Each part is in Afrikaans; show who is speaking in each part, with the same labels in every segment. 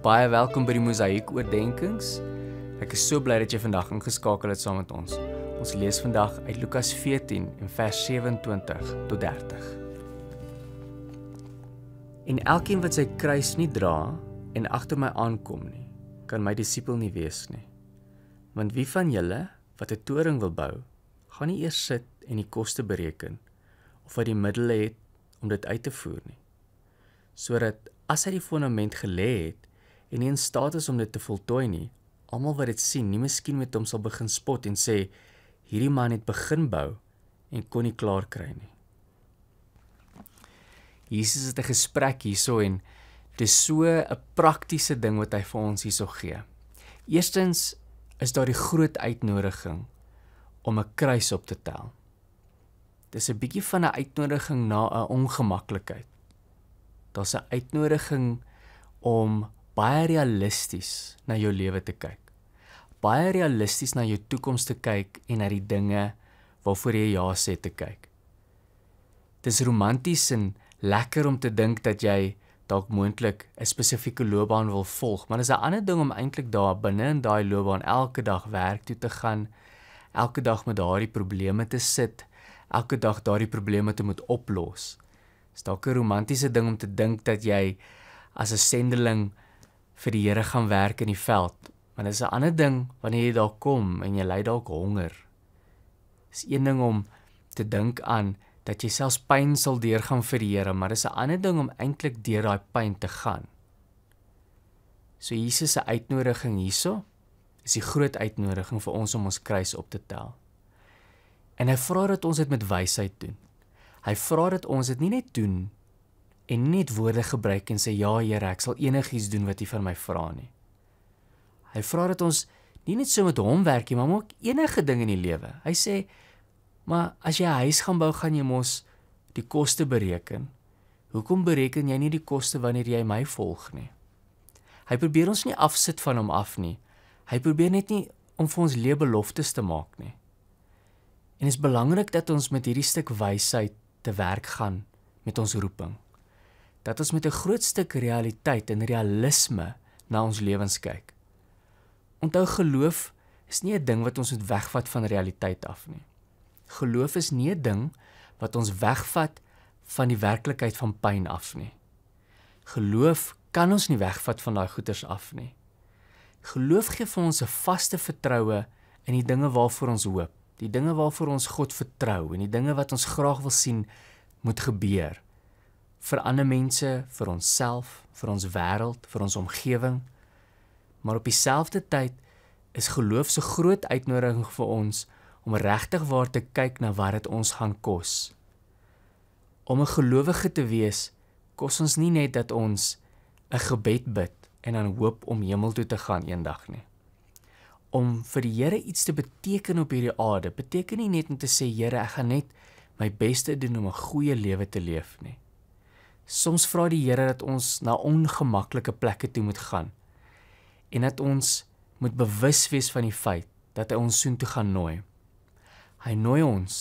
Speaker 1: Baie welkom by die Mosaïek Oordenkings. Ek is so bly dat jy vandag ingeskakel het saam met ons. Ons lees vandag uit Lukas 14 en vers 27 tot 30. En elkeen wat sy kruis nie dra en agter my aankom nie, kan my disipel nie wees nie. Want wie van julle wat 'n toring wil bou, gaan nie eers sit en die koste bereken of wat die middele het om dit uit te voer nie. Sodat as hy die fondament gelê het en nie in staat is om dit te voltooi nie, almal wat dit sien, nie miskien met hom sal begin spot en sê hierdie man het begin bou en kon nie klaar kry nie. Jesus het 'n gesprek hierso en dis so 'n praktiese ding wat hy vir ons hierso gee. Eerstens is daar die groot uitnodiging om 'n kruis op te tel. Dis 'n bietjie van 'n uitnodiging na 'n ongemaklikheid. Daar's 'n uitnodiging om baie realisties na jou lewe te kyk. Baie realisties na jou toekoms te kyk en na die dinge waarvoor jy ja sê te kyk. Dis romanties en lekker om te dink dat jy dalk moontlik 'n spesifieke loopbaan wil volg, maar dis 'n ander ding om eintlik daar binne in daai loopbaan elke dag werk toe te gaan, elke dag met daardie probleme te sit, elke dag daardie probleme te moet oplos. Dis dalk 'n romantiese ding om te dink dat jy as 'n sendeling vir die Here gaan werk in die veld, maar dis 'n ander ding wanneer jy daar kom en jy ly dalk honger. Dis een ding om te dink aan dat jy self pyn sal deurgaan vir die Here, maar dis 'n ander ding om eintlik deur daai pyn te gaan. So Jesus se uitnodiging hierso is die groot uitnodiging vir ons om ons kruis op te tel. En hy vra dat ons dit met wysheid doen. Hy vra dat ons dit nie net doen en net woorde gebruik en sê ja Here, ek sal enigiets doen wat U vir my vra nie. Hy vra dat ons nie net so met hom werk nie, maar ook enige ding in die lewe. Hy sê Maar as jy 'n huis gaan bou, gaan jy mos die koste bereken. Hoekom bereken jy nie die koste wanneer jy my volg nie? Hy probeer ons nie afsit van hom af nie. Hy probeer net nie om vir ons lewe beloftes te maak nie. En dit is belangrik dat ons met hierdie stuk wysheid te werk gaan met ons roeping. Dat ons met 'n groot stuk realiteit en realisme na ons lewens kyk. Onthou geloof is nie 'n ding wat ons moet wegvat van realiteit af nie geloof is nie 'n ding wat ons wegvat van die werklikheid van pyn af nie. Geloof kan ons nie wegvat van daai goeters af nie. Geloof gee vir ons 'n vaste vertroue in die dinge waarvoor ons hoop, die dinge waarvoor ons God vertrou en die dinge wat ons graag wil sien moet gebeur vir ander mense, vir onsself, vir ons wêreld, vir ons omgewing. Maar op dieselfde tyd is geloof se groot uitnodiging vir ons om om regtig waar te kyk na wat dit ons gaan kos. Om 'n gelowige te wees kos ons nie net dat ons 'n gebed bid en dan hoop om hemel toe te gaan eendag nie. Om vir die Here iets te beteken op hierdie aarde beteken nie net om te sê Here, ek gaan net my beste doen om 'n goeie lewe te leef nie. Soms vra die Here dat ons na ongemaklike plekke toe moet gaan en dat ons moet bewus wees van die feit dat hy ons soontoe gaan nooi. Hy nooi ons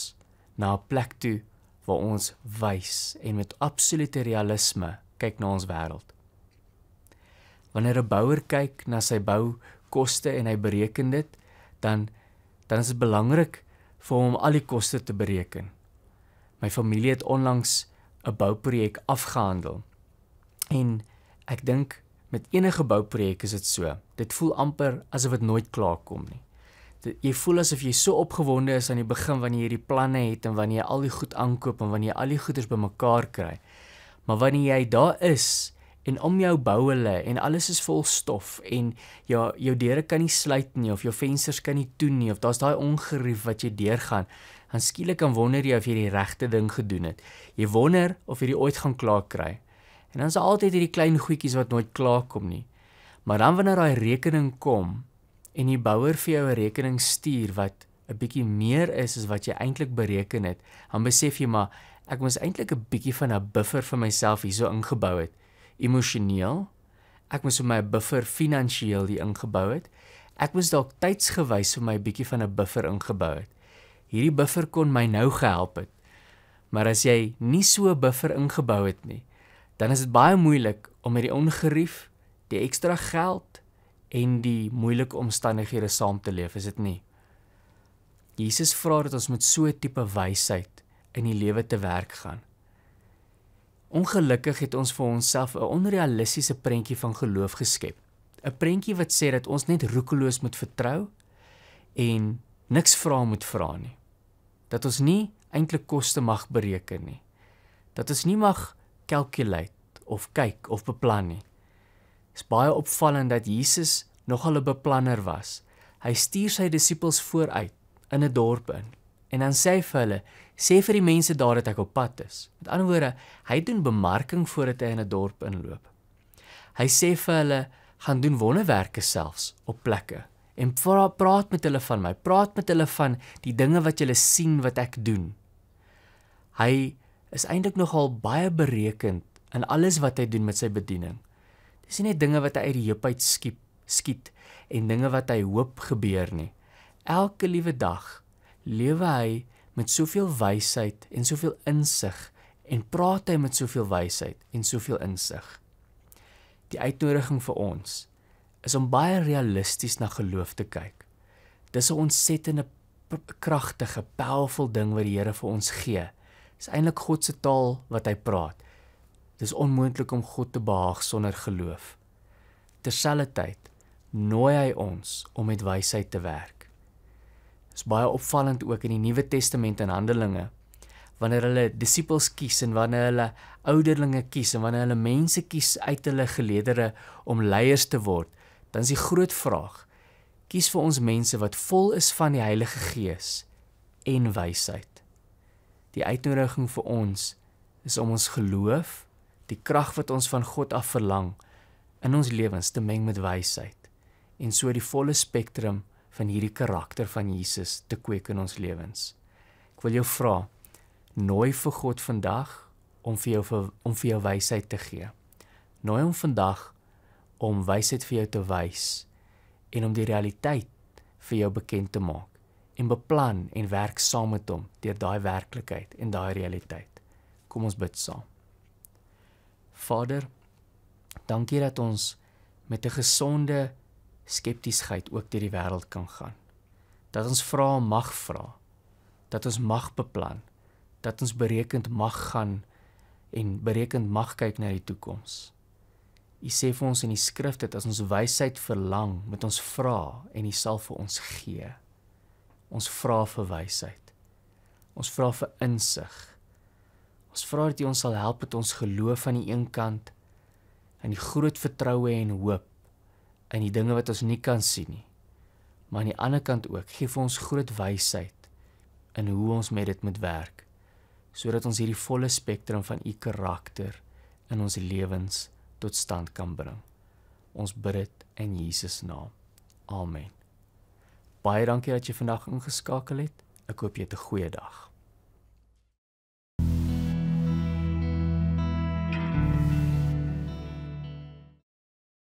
Speaker 1: na 'n plek toe waar ons wys en met absolute realisme kyk na ons wêreld. Wanneer 'n bouer kyk na sy boukoste en hy bereken dit, dan dan is dit belangrik vir hom om al die koste te bereken. My familie het onlangs 'n bouprojek afgehandel. En ek dink met enige bouprojek is dit so. Dit voel amper asof dit nooit klaar kom nie jy voel asof jy so opgewonde is aan die begin wanneer jy hierdie planne het en wanneer jy al die goed aankoop en wanneer jy al die goederes bymekaar kry. Maar wanneer jy daar is en om jou bou hulle en alles is vol stof en ja, jou jou deure kan nie sluit nie of jou vensters kan nie toe nie of daar's daai ongerief wat jy deurgaan. Dan skielik kan wonder jy of jy die regte ding gedoen het. Jy wonder of jy dit ooit gaan klaar kry. En dan is altyd hierdie klein goedjies wat nooit klaar kom nie. Maar dan wanneer daai rekening kom, en die bouer vir jou 'n rekening stuur wat 'n bietjie meer is as wat jy eintlik bereken het, dan besef jy maar ek moes eintlik 'n bietjie van 'n buffer vir myself hierso ingebou het, emosioneel. Ek moes vir my 'n buffer finansiëel die ingebou het. Ek moes dalk tydsgewys vir my 'n bietjie van 'n buffer ingebou het. Hierdie buffer kon my nou gehelp het. Maar as jy nie so 'n buffer ingebou het nie, dan is dit baie moeilik om met die ongerief, die ekstra geld en die moeilike omstandighede saam te leef, is dit nie? Jesus vra dat ons met so 'n tipe wysheid in die lewe te werk gaan. Ongelukkig het ons vir onsself 'n onrealistiese prentjie van geloof geskep. 'n Prentjie wat sê dat ons net roekeloos moet vertrou en niks vra moet vra nie. Dat ons nie eintlik koste mag bereken nie. Dat ons nie mag calculate of kyk of beplan nie. Dit is baie opvallend dat Jesus nogal 'n beplanner was. Hy stuur sy disippels vooruit in 'n dorp in en dan sê hy vir hulle: "Sê vir die mense daar dat ek op pad is." Met ander woorde, hy doen bemarking voordat hy in 'n dorp inloop. Hy sê vir hulle: "Gaan doen wonderwerke selfs op plekke en praat met hulle van my, praat met hulle van die dinge wat julle sien wat ek doen." Hy is eintlik nogal baie berekend in alles wat hy doen met sy bediening. Dis nie net dinge wat hy uit die heup uit skiep, skiet en dinge wat hy hoop gebeur nie. Elke liewe dag lewe hy met soveel wysheid en soveel insig en praat hy met soveel wysheid en soveel insig. Die uitnodiging vir ons is om baie realisties na geloof te kyk. Dis 'n ontsettende kragtige, powerful ding wat die Here vir ons gee. Dis eintlik God se taal wat hy praat. Dis onmoontlik om God te behaag sonder geloof. Terselfdertyd nooi hy ons om met wysheid te werk. Dis baie opvallend ook in die Nuwe Testament en Handelinge wanneer hulle disippels kies en wanneer hulle ouderlinge kies en wanneer hulle mense kies uit hulle geleedere om leiers te word, dan is die groot vraag: kies vir ons mense wat vol is van die Heilige Gees en wysheid. Die uitnodiging vir ons is om ons geloof die krag wat ons van God af verlang in ons lewens te meng met wysheid en so die volle spektrum van hierdie karakter van Jesus te kweek in ons lewens. Ek wil jou vra, nooi vir God vandag om vir jou vir, om vir jou wysheid te gee. Nooi hom vandag om wysheid vir jou te wys en om die realiteit vir jou bekend te maak en beplan en werk saam met hom deur daai werklikheid en daai realiteit. Kom ons bid saam. Vader, dankie dat ons met 'n gesonde skeptiesheid ook deur die wêreld kan gaan. Dat ons vra mag vra. Dat ons mag beplan. Dat ons berekend mag gaan en berekend mag kyk na die toekoms. U sê vir ons in die skrif dat as ons wysheid verlang, moet ons vra en U sal vir ons gee. Ons vra vir wysheid. Ons vra vir insig. Ons vra dat U ons sal help met ons geloof aan die een kant en die groot vertroue en hoop in die dinge wat ons nie kan sien nie. Maar aan die ander kant ook, gee vir ons groot wysheid in hoe ons met dit moet werk sodat ons hierdie volle spektrum van U karakter in ons lewens tot stand kan bring. Ons bid dit in Jesus naam. Amen. Baie dankie dat jy vandag ingeskakel het. Ek hoop jy het 'n goeie dag.